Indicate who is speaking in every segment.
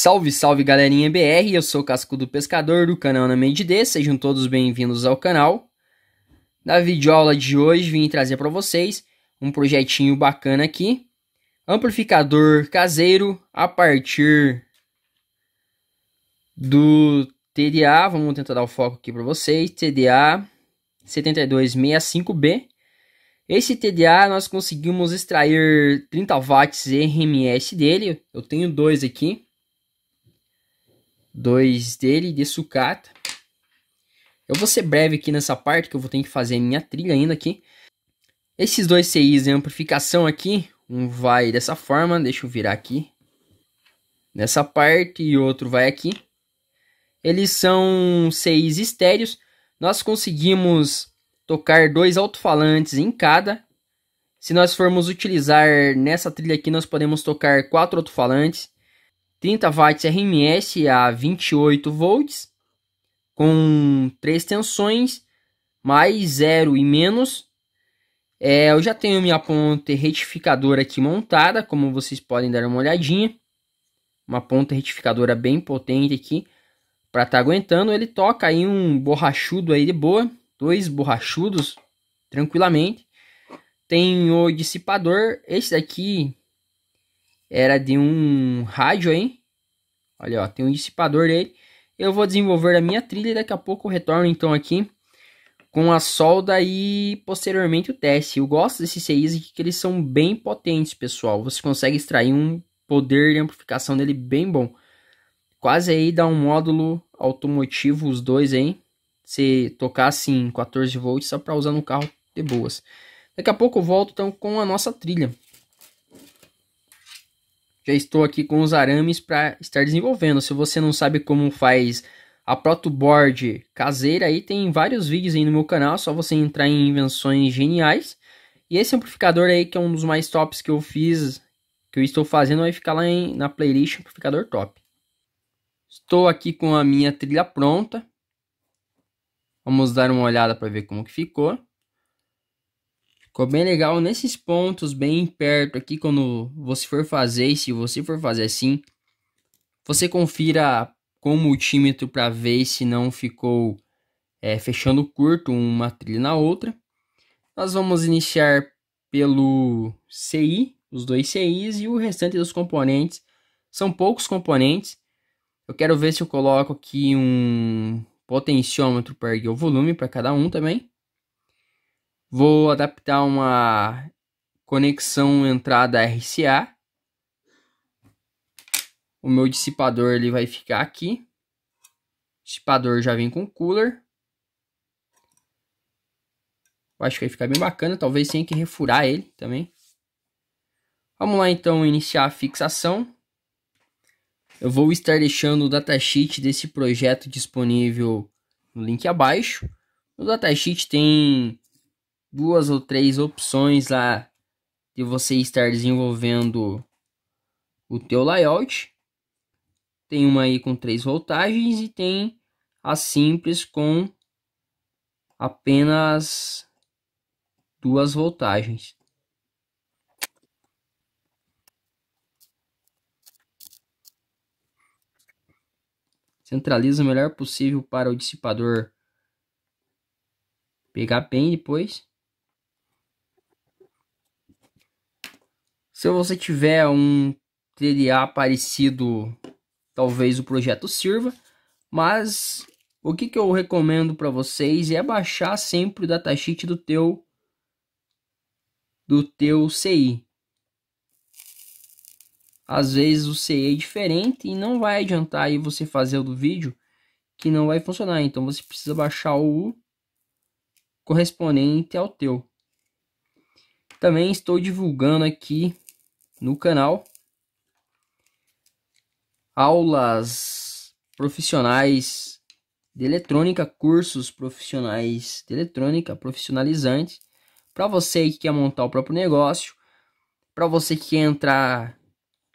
Speaker 1: Salve, salve galerinha BR, eu sou o Cascudo Pescador do canal Na Mente D, sejam todos bem-vindos ao canal. Na videoaula de hoje vim trazer para vocês um projetinho bacana aqui, amplificador caseiro a partir do TDA, vamos tentar dar o foco aqui para vocês, TDA 7265B. Esse TDA nós conseguimos extrair 30 watts RMS dele, eu tenho dois aqui dois dele de sucata. Eu vou ser breve aqui nessa parte, que eu vou ter que fazer a minha trilha ainda aqui. Esses dois CIs de amplificação aqui, um vai dessa forma, deixa eu virar aqui. Nessa parte e outro vai aqui. Eles são CIs estéreos. Nós conseguimos tocar dois alto-falantes em cada. Se nós formos utilizar nessa trilha aqui, nós podemos tocar quatro alto-falantes. 30 watts RMS a 28 volts, com três tensões, mais zero e menos. É, eu já tenho minha ponte retificadora aqui montada, como vocês podem dar uma olhadinha. Uma ponta retificadora bem potente aqui para estar tá aguentando. Ele toca aí um borrachudo aí de boa, dois borrachudos tranquilamente. Tem o dissipador, esse daqui era de um rádio, hein? Olha, ó, tem um dissipador dele. Eu vou desenvolver a minha trilha e daqui a pouco eu retorno então aqui com a solda e posteriormente o teste. Eu gosto desses CIs aqui que eles são bem potentes, pessoal. Você consegue extrair um poder de amplificação dele bem bom. Quase aí dá um módulo automotivo os dois, hein? Se tocar assim 14 volts só para usar no carro de boas. Daqui a pouco eu volto então com a nossa trilha já estou aqui com os arames para estar desenvolvendo. Se você não sabe como faz a protoboard caseira, aí tem vários vídeos aí no meu canal, é só você entrar em invenções geniais. E esse amplificador aí que é um dos mais tops que eu fiz, que eu estou fazendo, vai ficar lá em, na playlist amplificador top. Estou aqui com a minha trilha pronta. Vamos dar uma olhada para ver como que ficou. Ficou bem legal nesses pontos, bem perto aqui, quando você for fazer, e se você for fazer assim, você confira com o multímetro para ver se não ficou é, fechando curto uma trilha na outra. Nós vamos iniciar pelo CI, os dois CIs e o restante dos componentes. São poucos componentes. Eu quero ver se eu coloco aqui um potenciômetro para erguer o volume para cada um também. Vou adaptar uma conexão entrada RCA. O meu dissipador ele vai ficar aqui. O dissipador já vem com cooler. Eu acho que vai ficar bem bacana. Talvez tenha que refurar ele também. Vamos lá então iniciar a fixação. Eu vou estar deixando o datasheet desse projeto disponível no link abaixo. O datasheet tem duas ou três opções lá de você estar desenvolvendo o teu layout. Tem uma aí com três voltagens e tem a simples com apenas duas voltagens. Centraliza o melhor possível para o dissipador pegar bem depois. Se você tiver um TDA parecido, talvez o projeto sirva, mas o que, que eu recomendo para vocês é baixar sempre o datasheet do teu do teu CI. Às vezes o CI é diferente e não vai adiantar aí você fazer o do vídeo que não vai funcionar. Então você precisa baixar o correspondente ao teu. Também estou divulgando aqui no canal. Aulas profissionais de eletrônica, cursos profissionais de eletrônica, profissionalizantes Para você que quer montar o próprio negócio, para você que quer entrar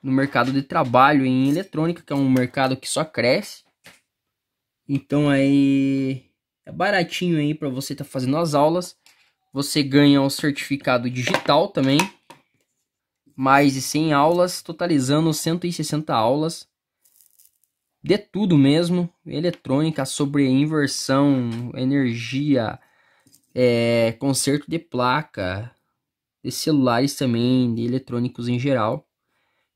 Speaker 1: no mercado de trabalho em eletrônica, que é um mercado que só cresce. Então aí é baratinho aí para você estar tá fazendo as aulas. Você ganha o um certificado digital também, mais de 100 aulas, totalizando 160 aulas. De tudo mesmo, eletrônica sobre inversão, energia, é, conserto de placa, de celulares também, de eletrônicos em geral.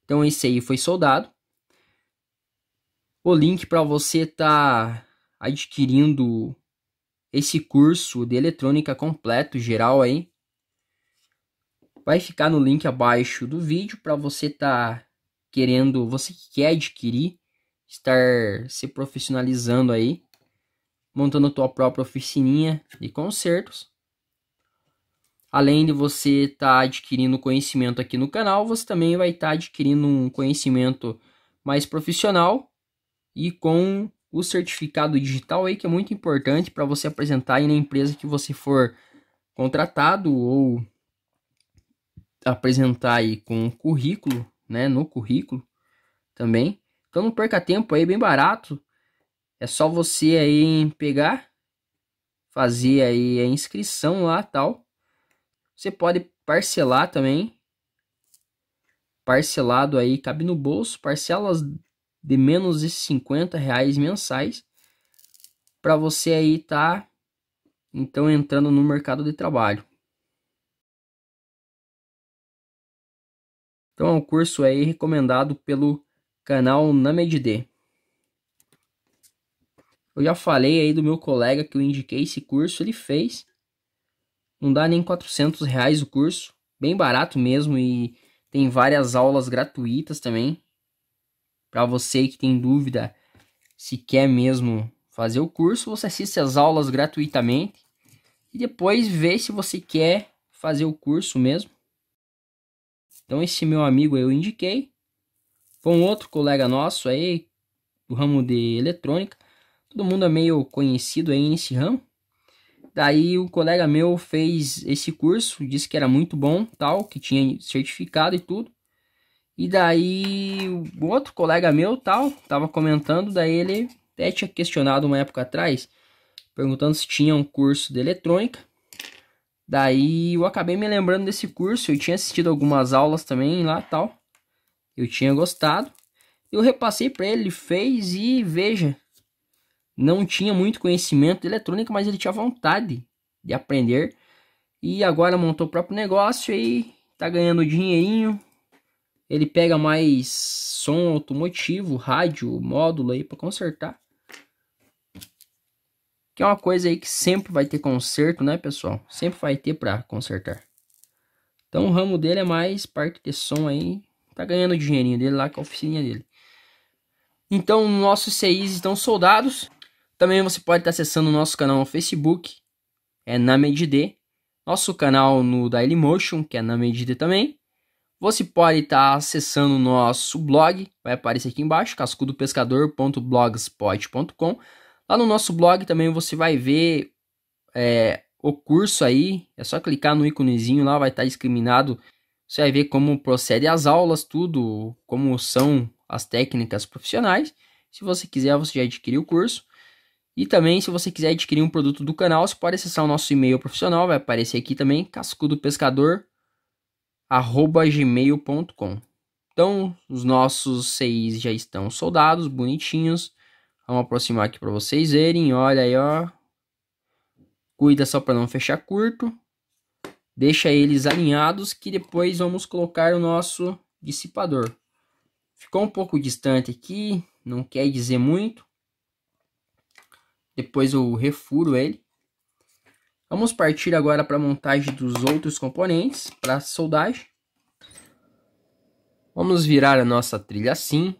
Speaker 1: Então esse aí foi soldado. O link para você estar tá adquirindo esse curso de eletrônica completo geral aí vai ficar no link abaixo do vídeo para você estar tá querendo, você que quer adquirir, estar se profissionalizando aí, montando a tua própria oficininha de concertos. Além de você estar tá adquirindo conhecimento aqui no canal, você também vai estar tá adquirindo um conhecimento mais profissional e com o certificado digital aí que é muito importante para você apresentar aí na empresa que você for contratado ou apresentar aí com um currículo, né, no currículo também. Então não perca tempo aí, bem barato. É só você aí pegar, fazer aí a inscrição lá, tal. Você pode parcelar também. Parcelado aí, cabe no bolso, parcelas de menos de 50 reais mensais para você aí tá então entrando no mercado de trabalho.
Speaker 2: Então é um curso
Speaker 1: aí recomendado pelo canal NamedD. Eu já falei aí do meu colega que eu indiquei esse curso, ele fez. Não dá nem 400 reais o curso, bem barato mesmo e tem várias aulas gratuitas também. Para você que tem dúvida se quer mesmo fazer o curso, você assiste as aulas gratuitamente e depois vê se você quer fazer o curso mesmo. Então esse meu amigo eu indiquei. Foi um outro colega nosso aí, do ramo de eletrônica. Todo mundo é meio conhecido aí nesse ramo. Daí o colega meu fez esse curso, disse que era muito bom, tal, que tinha certificado e tudo. E daí o outro colega meu, tal, tava comentando, daí ele até tinha questionado uma época atrás, perguntando se tinha um curso de eletrônica. Daí eu acabei me lembrando desse curso, eu tinha assistido algumas aulas também lá tal. Eu tinha gostado. Eu repassei para ele, fez e veja, não tinha muito conhecimento de eletrônica, mas ele tinha vontade de aprender. E agora montou o próprio negócio e tá ganhando dinheirinho. Ele pega mais som automotivo, rádio, módulo aí para consertar que é uma coisa aí que sempre vai ter conserto, né, pessoal? Sempre vai ter para consertar. Então o ramo dele é mais parte de som aí, tá ganhando o dinheirinho dele lá com a oficina dele. Então nossos CIs estão soldados. Também você pode estar acessando o nosso canal no Facebook, é na Medide. Nosso canal no Dailymotion, que é na Medide também. Você pode estar acessando o nosso blog, vai aparecer aqui embaixo, cascudopescador.blogspot.com. Lá no nosso blog também você vai ver é, o curso aí. É só clicar no íconezinho lá, vai estar discriminado. Você vai ver como procede as aulas, tudo, como são as técnicas profissionais. Se você quiser, você já adquiriu o curso. E também, se você quiser adquirir um produto do canal, você pode acessar o nosso e-mail profissional, vai aparecer aqui também, cascudopescador@gmail.com. Então, os nossos CIs já estão soldados, bonitinhos. Vamos aproximar aqui para vocês verem. Olha aí, ó. Cuida só para não fechar curto. Deixa eles alinhados que depois vamos colocar o nosso dissipador. Ficou um pouco distante aqui, não quer dizer muito. Depois eu refuro ele. Vamos partir agora para a montagem dos outros componentes, para soldagem. Vamos virar a nossa trilha assim,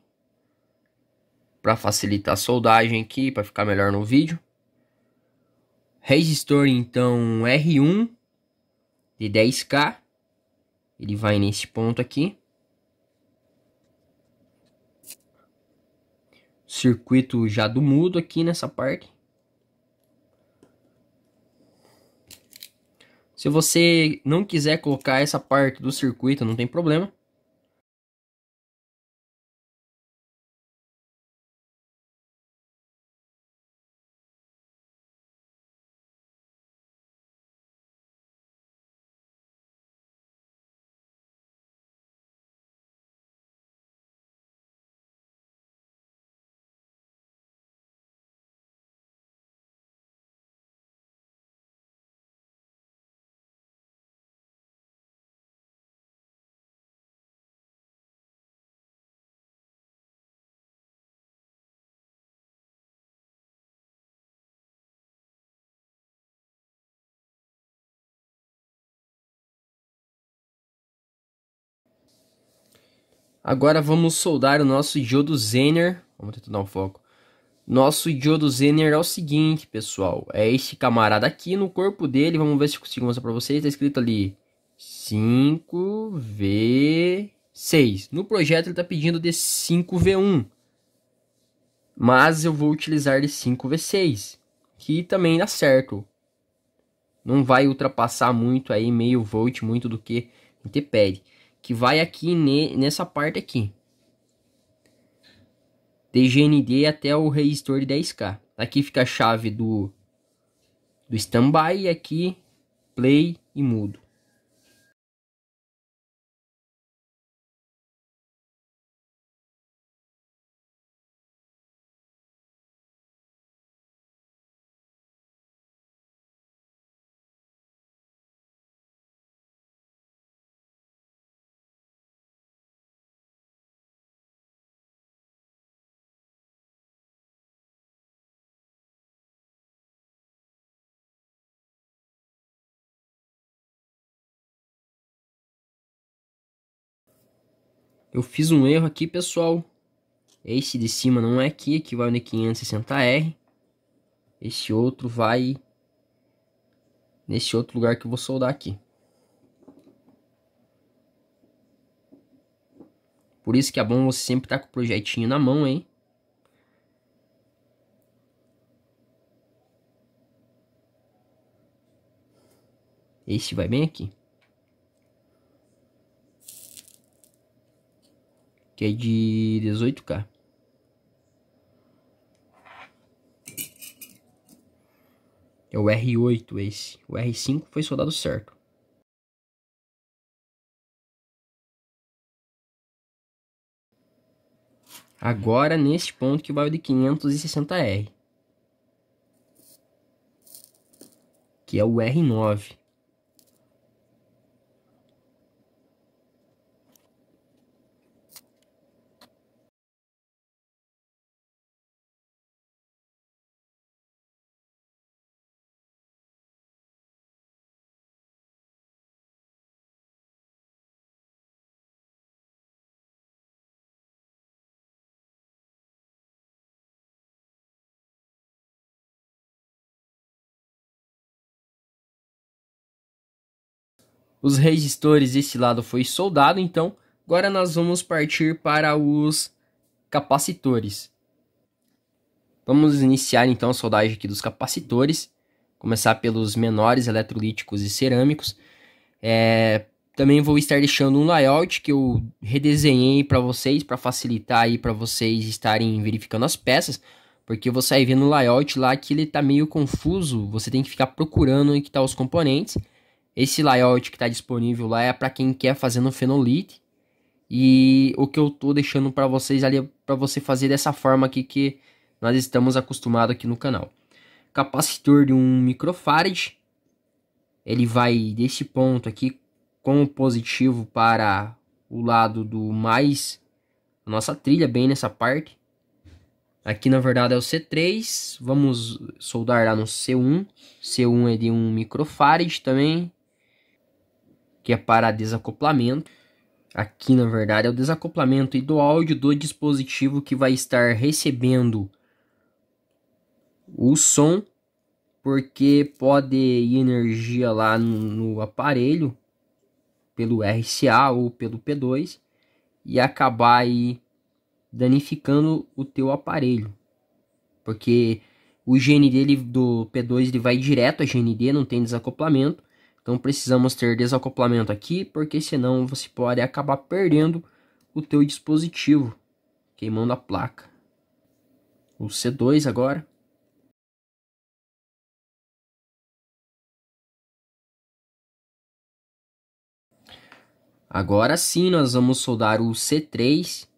Speaker 1: para facilitar a soldagem aqui, para ficar melhor no vídeo. Resistor então R1 de 10K, ele vai nesse ponto aqui. Circuito já do mudo aqui nessa parte. Se você não quiser colocar essa parte do circuito, não tem problema. Agora vamos soldar o nosso diodo Zener. Vamos tentar dar um foco. Nosso diodo Zener é o seguinte, pessoal. É este camarada aqui no corpo dele. Vamos ver se consigo mostrar para vocês. Está escrito ali 5V6. No projeto ele está pedindo de 5V1. Mas eu vou utilizar de 5V6. Que também dá certo. Não vai ultrapassar muito aí, meio volt, muito do que a gente pede que vai aqui ne, nessa parte aqui. TGND até o resistor de 10K. Aqui fica a chave do, do standby e aqui play
Speaker 2: e mudo. Eu fiz
Speaker 1: um erro aqui, pessoal. Esse de cima não é aqui, que vai no 560R. Esse outro vai nesse outro lugar que eu vou soldar aqui. Por isso que é bom você sempre estar tá com o projetinho na mão, hein? Esse vai bem aqui. que é de 18K. É o R8 esse. O R5 foi soldado certo. Agora neste ponto que vai o de 560R. Que é o R9. Os resistores desse lado foi soldado, então agora nós vamos partir para os capacitores. Vamos iniciar então a soldagem aqui dos capacitores, começar pelos menores eletrolíticos e cerâmicos. É, também vou estar deixando um layout que eu redesenhei para vocês, para facilitar aí para vocês estarem verificando as peças, porque você vai vendo o layout lá que ele está meio confuso, você tem que ficar procurando em que tá os componentes. Esse layout que está disponível lá é para quem quer fazer no Fenolite. E o que eu tô deixando para vocês ali é para você fazer dessa forma aqui que nós estamos acostumados aqui no canal. Capacitor de 1 um microfarad. Ele vai desse ponto aqui com o positivo para o lado do mais nossa trilha bem nessa parte. Aqui na verdade é o C3, vamos soldar lá no C1. C1 é de 1 um microfarad também que é para desacoplamento. Aqui, na verdade, é o desacoplamento do áudio do dispositivo que vai estar recebendo o som, porque pode ir energia lá no, no aparelho, pelo RCA ou pelo P2, e acabar aí danificando o teu aparelho. Porque o GND ele, do P2 ele vai direto a GND, não tem desacoplamento. Então precisamos ter desacoplamento aqui, porque senão você pode acabar perdendo o teu dispositivo, queimando a placa. O C2 agora. Agora sim nós vamos soldar o C3,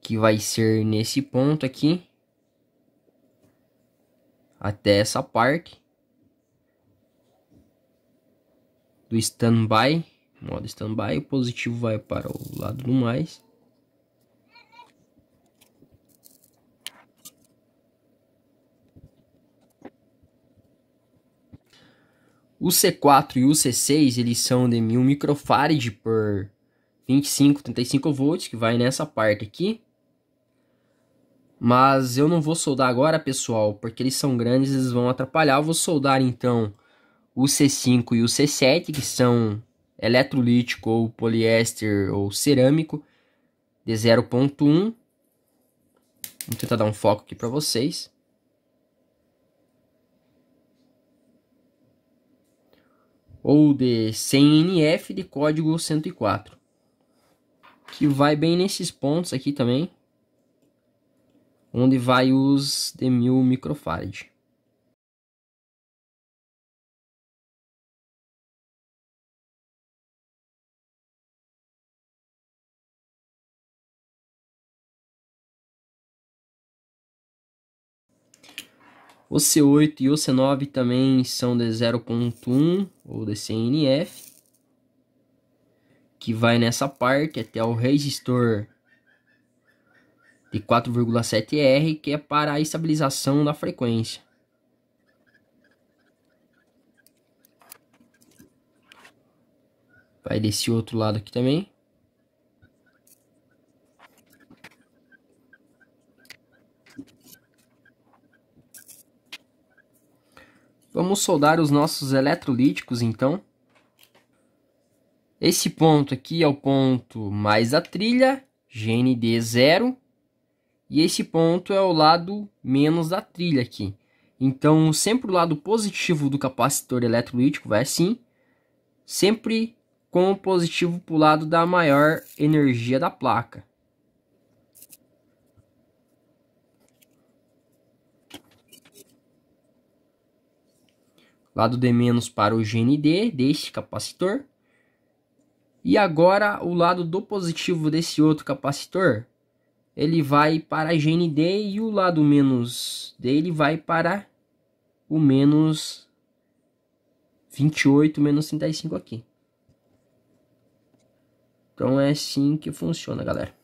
Speaker 1: que vai ser nesse ponto aqui, até essa parte. do standby, modo standby, o positivo vai para o lado do mais. O C4 e o C6 eles são de 1000 microfarad por 25, 35 volts, que vai nessa parte aqui. Mas eu não vou soldar agora, pessoal, porque eles são grandes, eles vão atrapalhar. Eu vou soldar então o C5 e o C7, que são eletrolítico ou poliéster ou cerâmico, de 0.1. Vou tentar dar um foco aqui para vocês. Ou de 100NF de código 104. Que vai bem nesses pontos aqui também. Onde vai os de 1000
Speaker 2: microfarads
Speaker 1: O C8 e o C9 também são de 0.1 ou de CNF, que vai nessa parte até o resistor de 4,7R, que é para a estabilização da frequência. Vai desse outro lado aqui também. Vamos soldar os nossos eletrolíticos então. Esse ponto aqui é o ponto mais da trilha, GND 0. E esse ponto é o lado menos da trilha aqui. Então, sempre o lado positivo do capacitor eletrolítico vai assim. Sempre com o positivo para o lado da maior energia da placa. lado de menos para o GND deste capacitor. E agora o lado do positivo desse outro capacitor, ele vai para GND e o lado menos dele vai para o menos 28, menos 35 aqui. Então é assim que funciona, galera.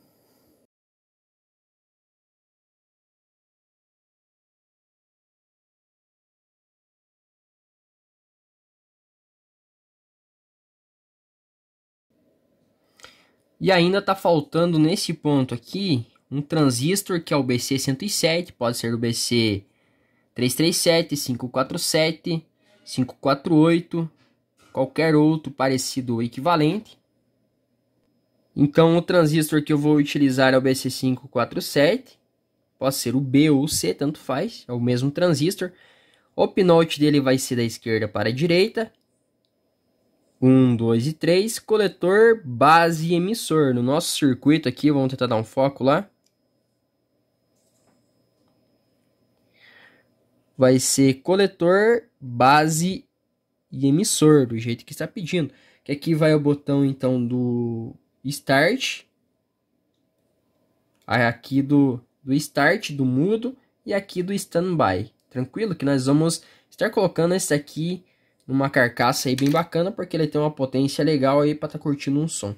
Speaker 1: E ainda está faltando nesse ponto aqui um transistor que é o BC107, pode ser o BC 337, 547, 548, qualquer outro parecido ou equivalente. Então o transistor que eu vou utilizar é o BC547, pode ser o B ou o C, tanto faz, é o mesmo transistor. O pinote dele vai ser da esquerda para a direita 1, 2 e 3, coletor, base e emissor. No nosso circuito aqui, vamos tentar dar um foco lá. Vai ser coletor, base e emissor, do jeito que está pedindo. Que aqui vai o botão então do start. Aí aqui do, do start, do mudo e aqui do standby. Tranquilo? Que nós vamos estar colocando esse aqui numa carcaça aí bem bacana, porque ele tem uma potência legal aí para estar tá curtindo um som.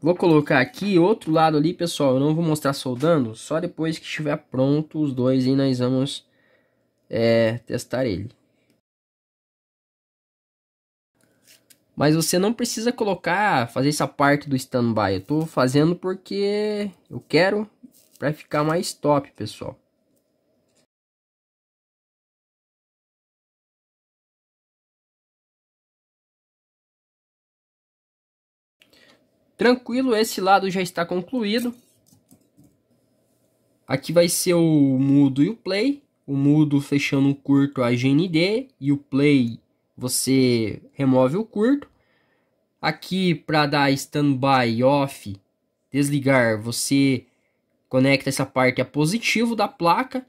Speaker 1: Vou colocar aqui outro lado ali, pessoal, eu não vou mostrar soldando, só depois que estiver pronto os dois aí nós vamos é, testar ele. Mas você não precisa colocar, fazer essa parte do standby. Eu tô fazendo porque eu quero para ficar mais top, pessoal. Tranquilo, esse lado já está concluído. Aqui vai ser o mudo e o play. O mudo fechando o curto a GND e o play você remove o curto. Aqui para dar standby off, desligar, você conecta essa parte a positivo da placa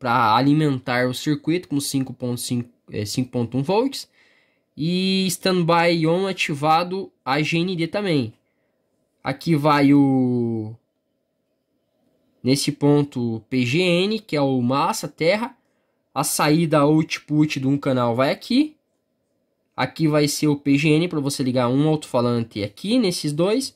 Speaker 1: para alimentar o circuito com 5.1 é, volts e standby on ativado a GND também. Aqui vai o. Nesse ponto, PGN, que é o massa, terra. A saída output de um canal vai aqui. Aqui vai ser o PGN para você ligar um alto-falante aqui nesses dois.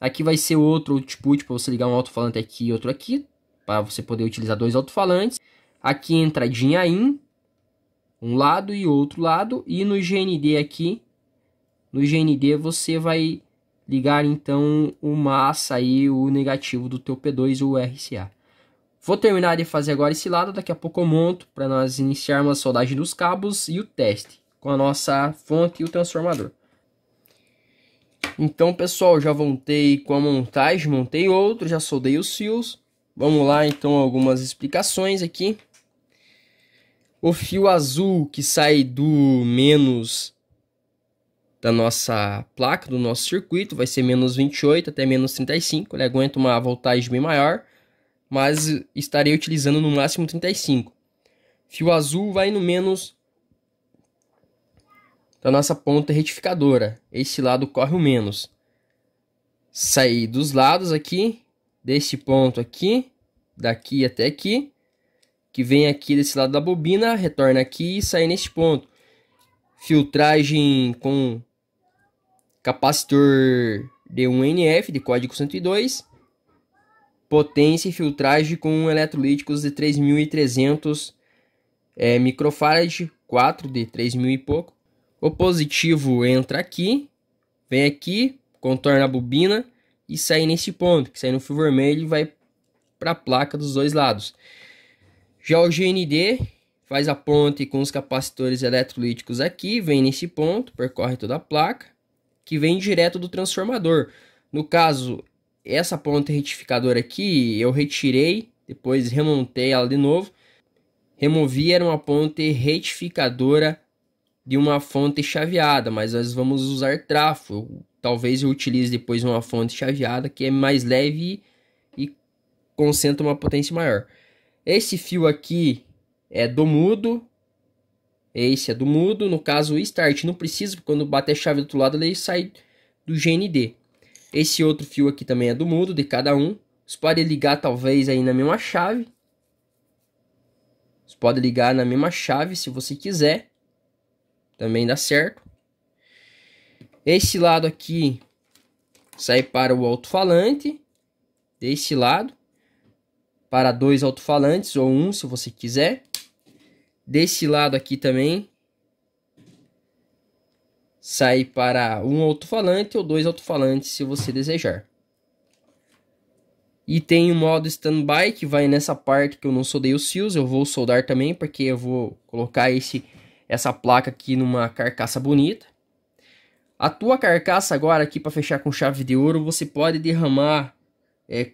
Speaker 1: Aqui vai ser outro output para você ligar um alto-falante aqui e outro aqui, para você poder utilizar dois alto-falantes. Aqui entradinha IN, um lado e outro lado, e no GND aqui, no GND você vai ligar então o massa aí, o negativo do teu P2 ou RCA. Vou terminar de fazer agora esse lado, daqui a pouco eu monto para nós iniciarmos a soldagem dos cabos e o teste com a nossa fonte e o transformador. Então pessoal, já voltei com a montagem, montei outro, já soldei os fios. Vamos lá então algumas explicações aqui. O fio azul que sai do menos da nossa placa, do nosso circuito, vai ser menos 28 até menos 35, ele aguenta uma voltagem bem maior, mas estarei utilizando no máximo 35. Fio azul vai no menos da nossa ponta retificadora, esse lado corre o menos. Sair dos lados aqui, desse ponto aqui, daqui até aqui, que vem aqui desse lado da bobina, retorna aqui e sai nesse ponto filtragem com capacitor de 1NF de código 102, potência e filtragem com eletrolíticos de 3.300 é, microfarad, 4 de 3.000 e pouco. O positivo entra aqui, vem aqui, contorna a bobina e sai nesse ponto, que sai no fio vermelho e vai para a placa dos dois lados. Já o GND faz a ponte com os capacitores eletrolíticos aqui, vem nesse ponto, percorre toda a placa que vem direto do transformador. No caso, essa ponta retificadora aqui eu retirei, depois remontei ela de novo. Removi era uma ponte retificadora de uma fonte chaveada, mas nós vamos usar trafo. talvez eu utilize depois uma fonte chaveada que é mais leve e concentra uma potência maior. Esse fio aqui é do mudo, esse é do mudo, no caso o start não precisa, porque quando bater a chave do outro lado ele sai do GND. Esse outro fio aqui também é do mudo, de cada um. Você pode ligar talvez aí na mesma chave. Você pode ligar na mesma chave se você quiser. Também dá certo. Esse lado aqui sai para o alto-falante. Desse lado. Para dois alto-falantes ou um se você quiser. Desse lado aqui também, sai para um alto-falante ou dois alto-falantes, se você desejar. E tem o modo standby, que vai nessa parte que eu não soldei os fios, eu vou soldar também, porque eu vou colocar esse, essa placa aqui numa carcaça bonita. A tua carcaça agora aqui para fechar com chave de ouro, você pode derramar, é,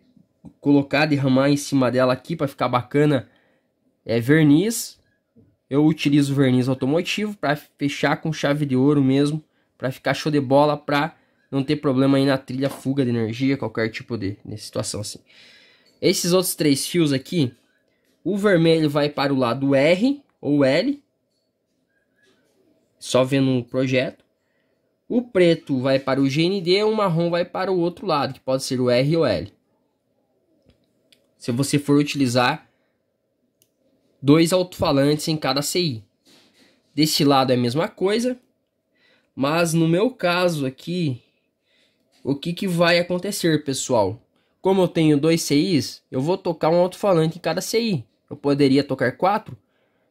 Speaker 1: colocar, derramar em cima dela aqui para ficar bacana é, verniz. Eu utilizo verniz automotivo para fechar com chave de ouro mesmo, para ficar show de bola, para não ter problema aí na trilha, fuga de energia, qualquer tipo de, de situação assim. Esses outros três fios aqui, o vermelho vai para o lado R ou L, só vendo o projeto. O preto vai para o GND, o marrom vai para o outro lado, que pode ser o R ou L. Se você for utilizar dois alto-falantes em cada CI. Deste lado é a mesma coisa, mas no meu caso aqui, o que, que vai acontecer, pessoal? Como eu tenho dois CIs, eu vou tocar um alto-falante em cada CI. Eu poderia tocar quatro.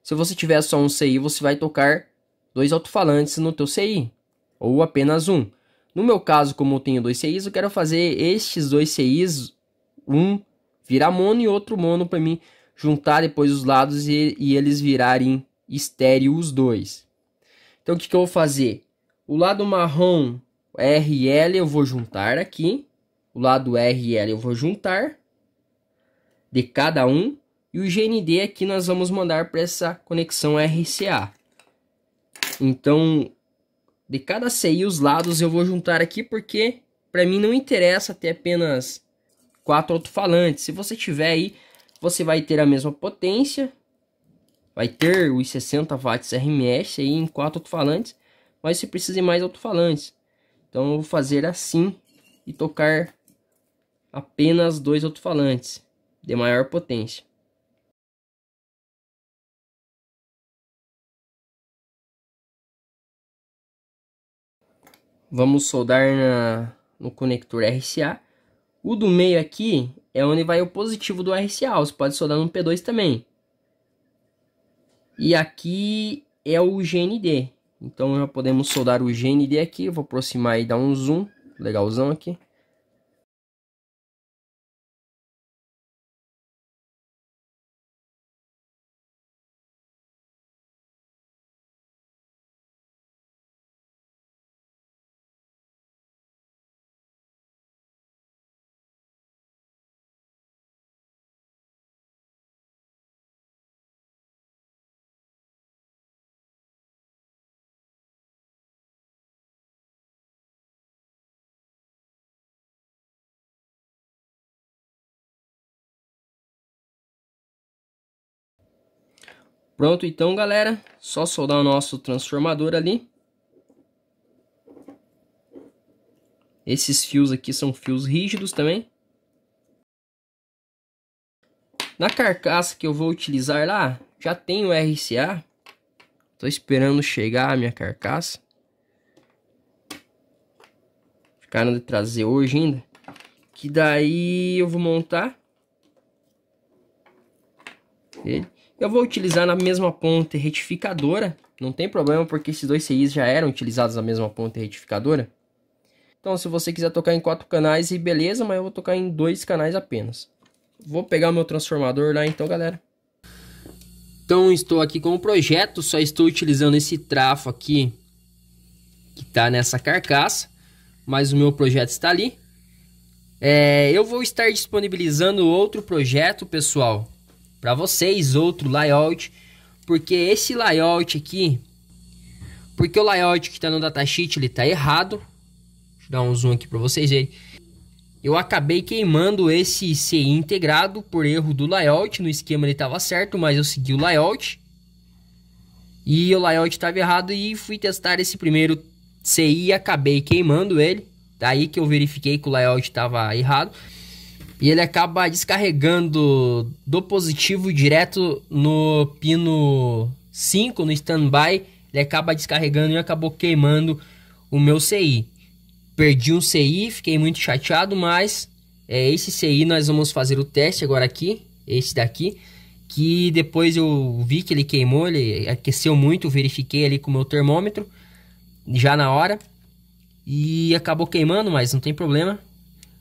Speaker 1: Se você tiver só um CI, você vai tocar dois alto-falantes no teu CI, ou apenas um. No meu caso, como eu tenho dois CIs, eu quero fazer estes dois CIs, um virar mono e outro mono para mim juntar depois os lados e, e eles virarem estéreo os dois. Então o que, que eu vou fazer? O lado marrom RL eu vou juntar aqui, o lado RL eu vou juntar de cada um e o GND aqui nós vamos mandar para essa conexão RCA. Então, de cada CI os lados eu vou juntar aqui porque para mim não interessa ter apenas quatro alto-falantes. Se você tiver aí você vai ter a mesma potência, vai ter os 60 watts RMS aí em quatro alto-falantes, mas você precisa de mais alto-falantes. Então eu vou fazer assim e tocar apenas dois alto-falantes de maior potência. Vamos soldar na, no conector RCA. O do meio aqui é onde vai o positivo do RCA, você pode soldar no P2 também. E aqui é o GND. Então já podemos soldar o GND aqui, vou aproximar e dar um zoom, legalzão aqui. Pronto, então galera, só soldar o nosso transformador ali. Esses fios aqui são fios rígidos também. Na carcaça que eu vou utilizar lá, já tem o RCA. Tô esperando chegar a minha carcaça. Ficaram de trazer hoje ainda. Que daí eu vou montar. Ele. Eu vou utilizar na mesma ponta retificadora, não tem problema porque esses dois CIs já eram utilizados na mesma ponta retificadora. Então se você quiser tocar em quatro canais, e beleza, mas eu vou tocar em dois canais apenas. Vou pegar meu transformador lá então, galera. Então estou aqui com o projeto, só estou utilizando esse trafo aqui que está nessa carcaça, mas o meu projeto está ali. É, eu vou estar disponibilizando outro projeto, pessoal, para vocês outro layout, porque esse layout aqui, porque o layout que está no datasheet ele está errado. Deixa eu dar um zoom aqui para vocês verem. Eu acabei queimando esse CI integrado por erro do layout. No esquema ele estava certo, mas eu segui o layout. E o layout estava errado e fui testar esse primeiro CI e acabei queimando ele. Daí que eu verifiquei que o layout estava errado e ele acaba descarregando do positivo direto no pino 5, no standby, ele acaba descarregando e acabou queimando o meu CI. Perdi um CI, fiquei muito chateado, mas é esse CI nós vamos fazer o teste agora aqui, esse daqui, que depois eu vi que ele queimou, ele aqueceu muito, verifiquei ali com o meu termômetro já na hora e acabou queimando, mas não tem problema,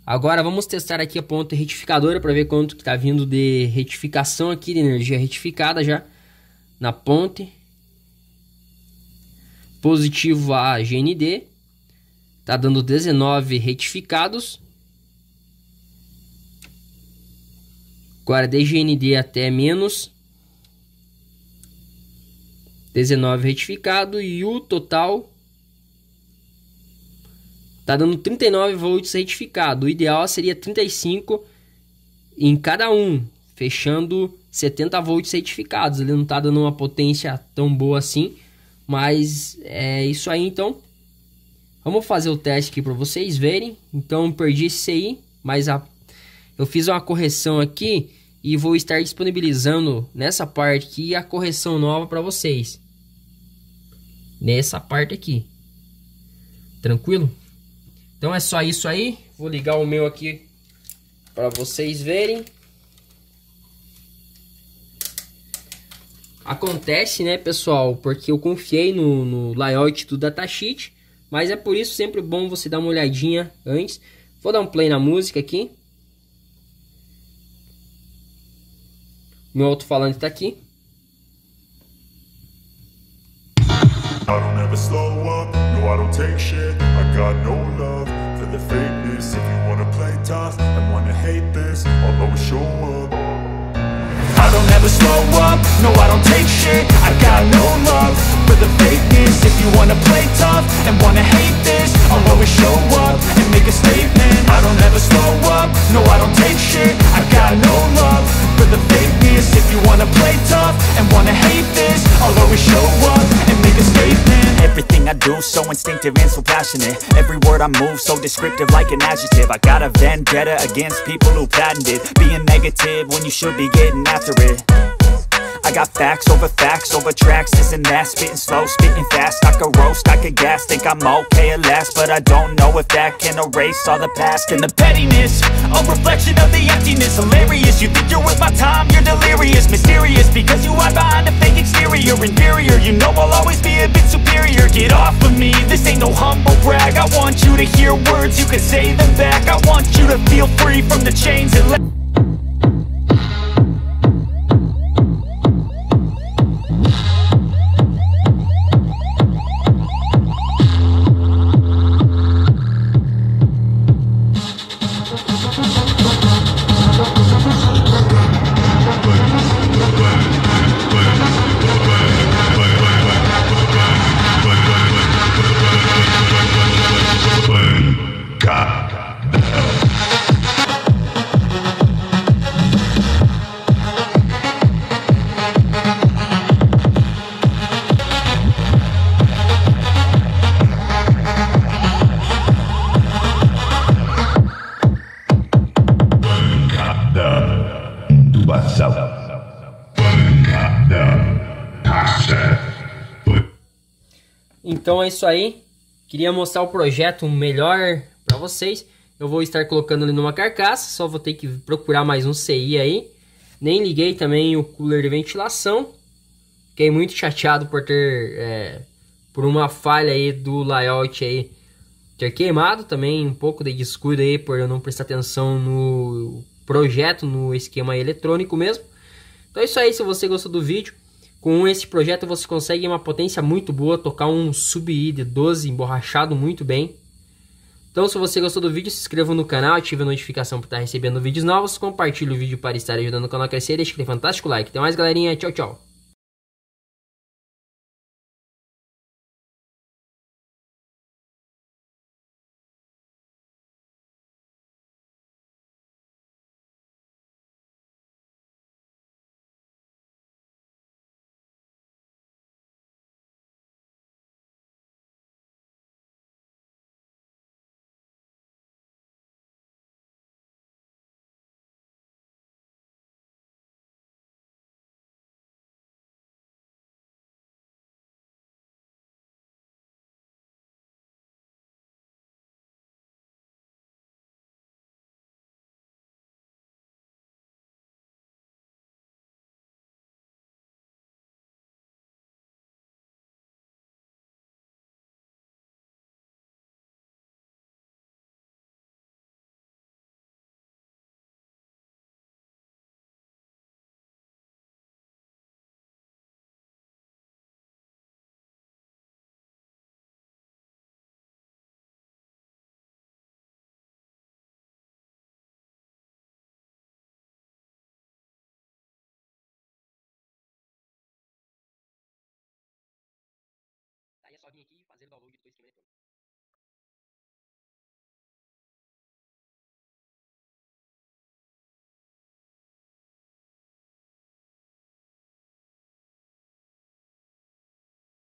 Speaker 1: Agora vamos testar aqui a ponta retificadora para ver quanto que está vindo de retificação aqui, de energia retificada já na ponte. Positivo a GND, está dando 19 retificados. Agora de GND até menos 19 retificado e o total Tá dando 39 volts retificado. O ideal seria 35 em cada um, fechando 70 volts certificados. Ele não tá dando uma potência tão boa assim, mas é isso aí então. Vamos fazer o teste aqui para vocês verem. Então perdi esse aí, mas a... eu fiz uma correção aqui e vou estar disponibilizando nessa parte aqui a correção nova para vocês. Nessa parte aqui. Tranquilo? Então é só isso aí. Vou ligar o meu aqui para vocês verem. Acontece, né, pessoal? Porque eu confiei no, no layout do datasheet. Mas é por isso sempre bom você dar uma olhadinha antes. Vou dar um play na música aqui. Meu alto-falante está aqui. I don't ever slow up, no I don't take shit I got no love for the fakeness If you wanna play tough and wanna hate this I'll always show up I don't ever slow up, no I don't take shit I got no love
Speaker 2: for the fakeness If you wanna play tough and wanna hate this I'll always show up and make a statement I don't ever slow up, no I don't take shit i have got no love for the fakeness If you wanna play tough and wanna hate this I'll always show up and make a statement Everything I do so instinctive and so passionate Every word I move so descriptive like an adjective I got a vendetta against people
Speaker 1: who patented Being negative when you should be getting after it I got facts over facts over tracks, this and that Spitting slow, spitting fast, I could roast, I could gas Think I'm okay at last, but I don't know if that can erase all the past And the pettiness, a reflection of the emptiness Hilarious, you think you're worth my time, you're delirious Mysterious, because you hide behind a fake exterior Inferior, you know I'll always be a bit superior Get off of me, this ain't no humble brag I want you to hear words, you can say them back I want you to feel free from the chains and let é isso aí. Queria mostrar o projeto melhor para vocês. Eu vou estar colocando ele numa carcaça, só vou ter que procurar mais um CI aí. Nem liguei também o cooler de ventilação. Fiquei muito chateado por ter... É, por uma falha aí do layout aí ter queimado também um pouco de descuido aí por eu não prestar atenção no projeto, no esquema eletrônico mesmo. Então é isso aí, se você gostou do vídeo, com esse projeto você consegue uma potência muito boa, tocar um sub-i de 12 emborrachado muito bem. Então se você gostou do vídeo, se inscreva no canal, ative a notificação para estar tá recebendo vídeos novos, compartilhe o vídeo para estar ajudando o canal a crescer, deixe aquele fantástico like. Até mais galerinha, tchau tchau!
Speaker 2: só vim aqui fazer o download do teu esquema eletrônico